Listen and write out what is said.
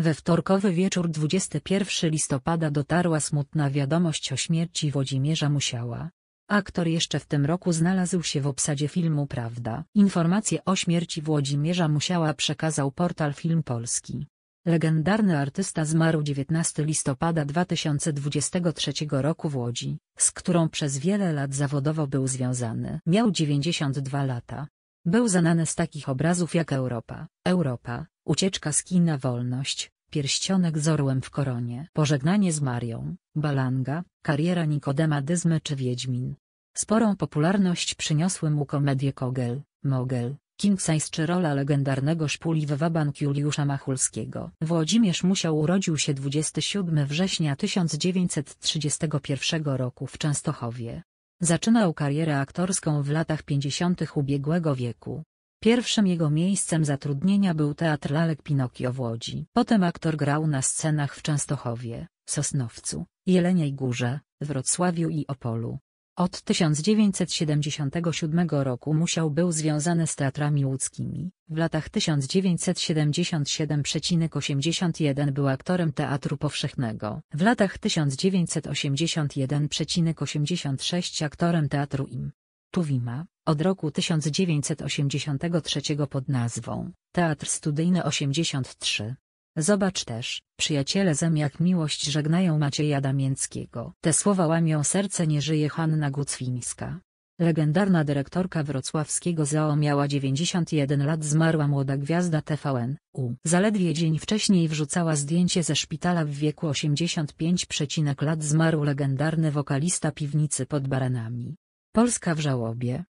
We wtorkowy wieczór 21 listopada dotarła smutna wiadomość o śmierci Włodzimierza Musiała. Aktor jeszcze w tym roku znalazł się w obsadzie filmu Prawda. Informację o śmierci Włodzimierza Musiała przekazał portal Film Polski. Legendarny artysta zmarł 19 listopada 2023 roku w Łodzi, z którą przez wiele lat zawodowo był związany. Miał 92 lata. Był znany z takich obrazów jak Europa, Europa, ucieczka z kina Wolność, pierścionek z orłem w koronie, pożegnanie z Marią, Balanga, kariera Nikodema Dyzmy czy Wiedźmin. Sporą popularność przyniosły mu komedie Kogel, Mogel, King Size czy rola legendarnego szpuli Wabank Juliusza Machulskiego. Włodzimierz Musiał urodził się 27 września 1931 roku w Częstochowie. Zaczynał karierę aktorską w latach 50. ubiegłego wieku. Pierwszym jego miejscem zatrudnienia był teatralek Pinokio w Łodzi. Potem aktor grał na scenach w Częstochowie, Sosnowcu, Jeleniej Górze, Wrocławiu i Opolu. Od 1977 roku musiał był związany z teatrami łódzkimi. W latach 1977-81 był aktorem Teatru Powszechnego. W latach 1981-86 aktorem Teatru im. Tuwima, od roku 1983 pod nazwą Teatr Studyjny 83. Zobacz też, przyjaciele zem jak miłość żegnają Macieja Damięckiego. Te słowa łamią serce nie żyje Hanna Gucwińska. Legendarna dyrektorka wrocławskiego ZOO miała 91 lat zmarła młoda gwiazda TVN. U. Zaledwie dzień wcześniej wrzucała zdjęcie ze szpitala w wieku 85 lat zmarł legendarny wokalista piwnicy pod baranami. Polska w żałobie.